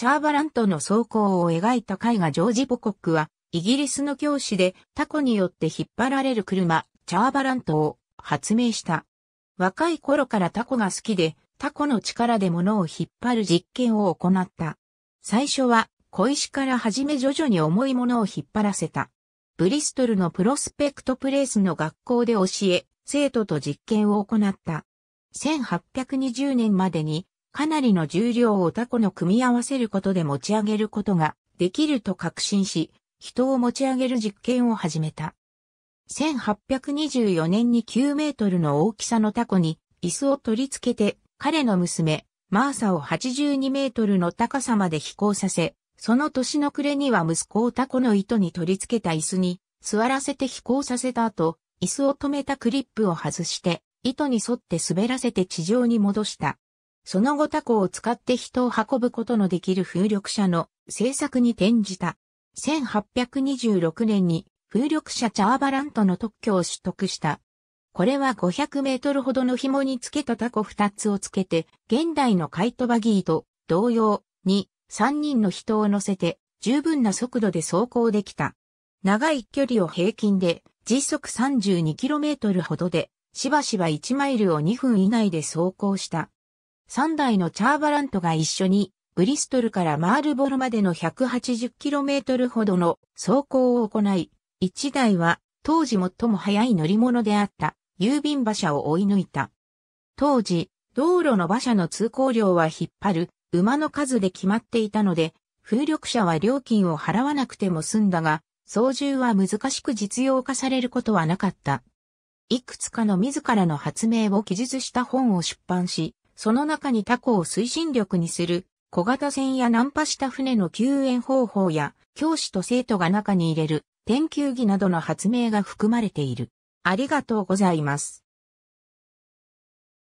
チャーバラントの走行を描いた絵画ジョージ・ポコックは、イギリスの教師でタコによって引っ張られる車、チャーバラントを発明した。若い頃からタコが好きで、タコの力で物を引っ張る実験を行った。最初は小石から始め徐々に重いものを引っ張らせた。ブリストルのプロスペクトプレイスの学校で教え、生徒と実験を行った。1820年までにかなりの重量をタコの組み合わせることで持ち上げることができると確信し、人を持ち上げる実験を始めた。1824年に9メートルの大きさのタコに椅子を取り付けて彼の娘、マーサを82メートルの高さまで飛行させ、その年の暮れには息子をタコの糸に取り付けた椅子に座らせて飛行させた後、椅子を止めたクリップを外して、糸に沿って滑らせて地上に戻した。その後タコを使って人を運ぶことのできる風力車の製作に転じた。1826年に風力車チャーバラントの特許を取得した。これは500メートルほどの紐につけたタコ2つをつけて、現代のカイトバギーと同様に3人の人を乗せて十分な速度で走行できた。長い距離を平均で時速 32km ほどで、しばしば1マイルを2分以内で走行した。3台のチャーバラントが一緒に、ブリストルからマールボルまでの 180km ほどの走行を行い、1台は当時最も速い乗り物であった郵便馬車を追い抜いた。当時、道路の馬車の通行量は引っ張る馬の数で決まっていたので、風力車は料金を払わなくても済んだが、操縦は難しく実用化されることはなかった。いくつかの自らの発明を記述した本を出版し、その中にタコを推進力にする小型船や難破した船の救援方法や教師と生徒が中に入れる天球儀などの発明が含まれている。ありがとうございます。